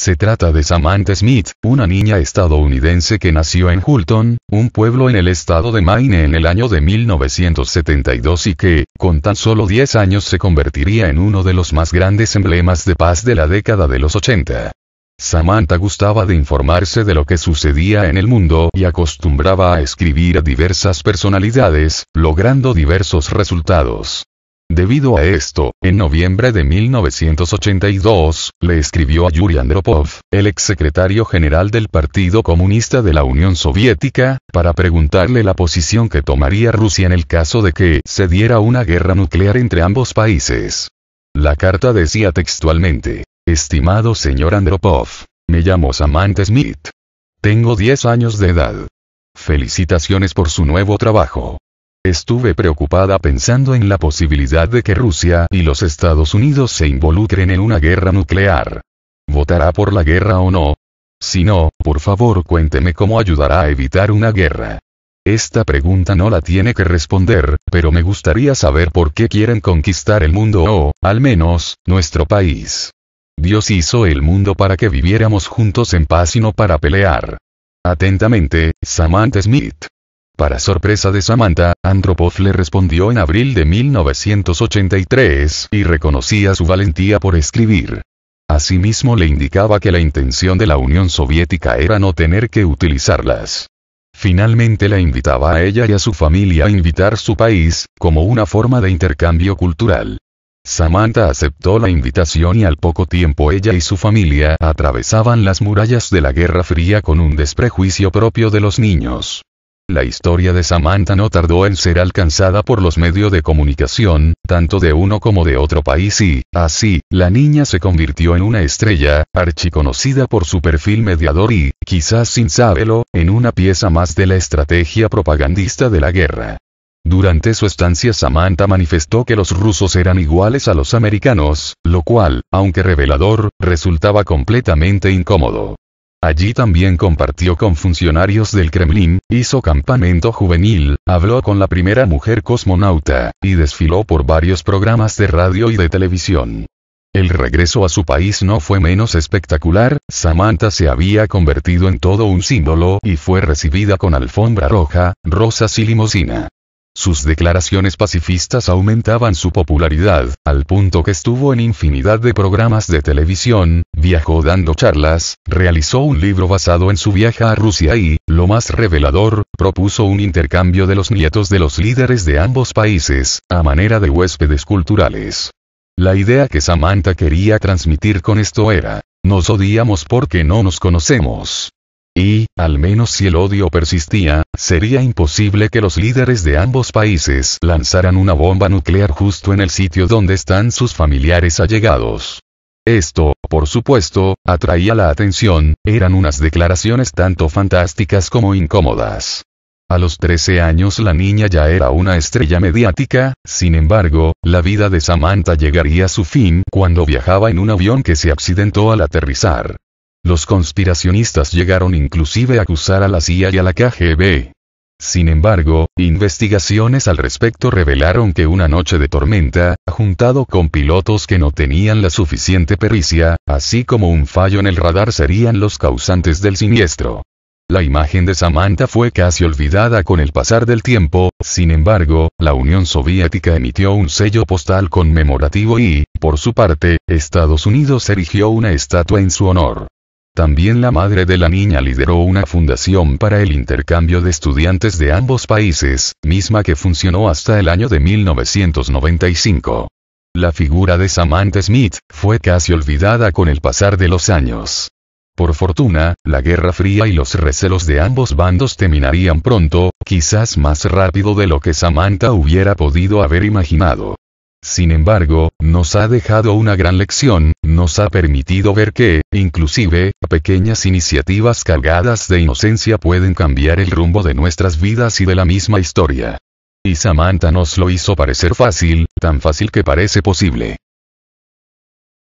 Se trata de Samantha Smith, una niña estadounidense que nació en Houlton, un pueblo en el estado de Maine en el año de 1972 y que, con tan solo 10 años se convertiría en uno de los más grandes emblemas de paz de la década de los 80. Samantha gustaba de informarse de lo que sucedía en el mundo y acostumbraba a escribir a diversas personalidades, logrando diversos resultados. Debido a esto, en noviembre de 1982, le escribió a Yuri Andropov, el exsecretario general del Partido Comunista de la Unión Soviética, para preguntarle la posición que tomaría Rusia en el caso de que se diera una guerra nuclear entre ambos países. La carta decía textualmente, Estimado señor Andropov, me llamo Samantha Smith. Tengo 10 años de edad. Felicitaciones por su nuevo trabajo. Estuve preocupada pensando en la posibilidad de que Rusia y los Estados Unidos se involucren en una guerra nuclear. ¿Votará por la guerra o no? Si no, por favor cuénteme cómo ayudará a evitar una guerra. Esta pregunta no la tiene que responder, pero me gustaría saber por qué quieren conquistar el mundo o, al menos, nuestro país. Dios hizo el mundo para que viviéramos juntos en paz y no para pelear. Atentamente, Samantha Smith. Para sorpresa de Samantha, Andropov le respondió en abril de 1983 y reconocía su valentía por escribir. Asimismo le indicaba que la intención de la Unión Soviética era no tener que utilizarlas. Finalmente la invitaba a ella y a su familia a invitar su país, como una forma de intercambio cultural. Samantha aceptó la invitación y al poco tiempo ella y su familia atravesaban las murallas de la Guerra Fría con un desprejuicio propio de los niños. La historia de Samantha no tardó en ser alcanzada por los medios de comunicación, tanto de uno como de otro país y, así, la niña se convirtió en una estrella, archiconocida por su perfil mediador y, quizás sin saberlo, en una pieza más de la estrategia propagandista de la guerra. Durante su estancia Samantha manifestó que los rusos eran iguales a los americanos, lo cual, aunque revelador, resultaba completamente incómodo. Allí también compartió con funcionarios del Kremlin, hizo campamento juvenil, habló con la primera mujer cosmonauta, y desfiló por varios programas de radio y de televisión. El regreso a su país no fue menos espectacular, Samantha se había convertido en todo un símbolo y fue recibida con alfombra roja, rosas y limosina. Sus declaraciones pacifistas aumentaban su popularidad, al punto que estuvo en infinidad de programas de televisión, viajó dando charlas, realizó un libro basado en su viaje a Rusia y, lo más revelador, propuso un intercambio de los nietos de los líderes de ambos países, a manera de huéspedes culturales. La idea que Samantha quería transmitir con esto era, nos odiamos porque no nos conocemos. Y, al menos si el odio persistía, sería imposible que los líderes de ambos países lanzaran una bomba nuclear justo en el sitio donde están sus familiares allegados. Esto, por supuesto, atraía la atención, eran unas declaraciones tanto fantásticas como incómodas. A los 13 años la niña ya era una estrella mediática, sin embargo, la vida de Samantha llegaría a su fin cuando viajaba en un avión que se accidentó al aterrizar. Los conspiracionistas llegaron inclusive a acusar a la CIA y a la KGB. Sin embargo, investigaciones al respecto revelaron que una noche de tormenta, juntado con pilotos que no tenían la suficiente pericia, así como un fallo en el radar serían los causantes del siniestro. La imagen de Samantha fue casi olvidada con el pasar del tiempo, sin embargo, la Unión Soviética emitió un sello postal conmemorativo y, por su parte, Estados Unidos erigió una estatua en su honor. También la madre de la niña lideró una fundación para el intercambio de estudiantes de ambos países, misma que funcionó hasta el año de 1995. La figura de Samantha Smith fue casi olvidada con el pasar de los años. Por fortuna, la Guerra Fría y los recelos de ambos bandos terminarían pronto, quizás más rápido de lo que Samantha hubiera podido haber imaginado. Sin embargo, nos ha dejado una gran lección, nos ha permitido ver que, inclusive, pequeñas iniciativas cargadas de inocencia pueden cambiar el rumbo de nuestras vidas y de la misma historia. Y Samantha nos lo hizo parecer fácil, tan fácil que parece posible.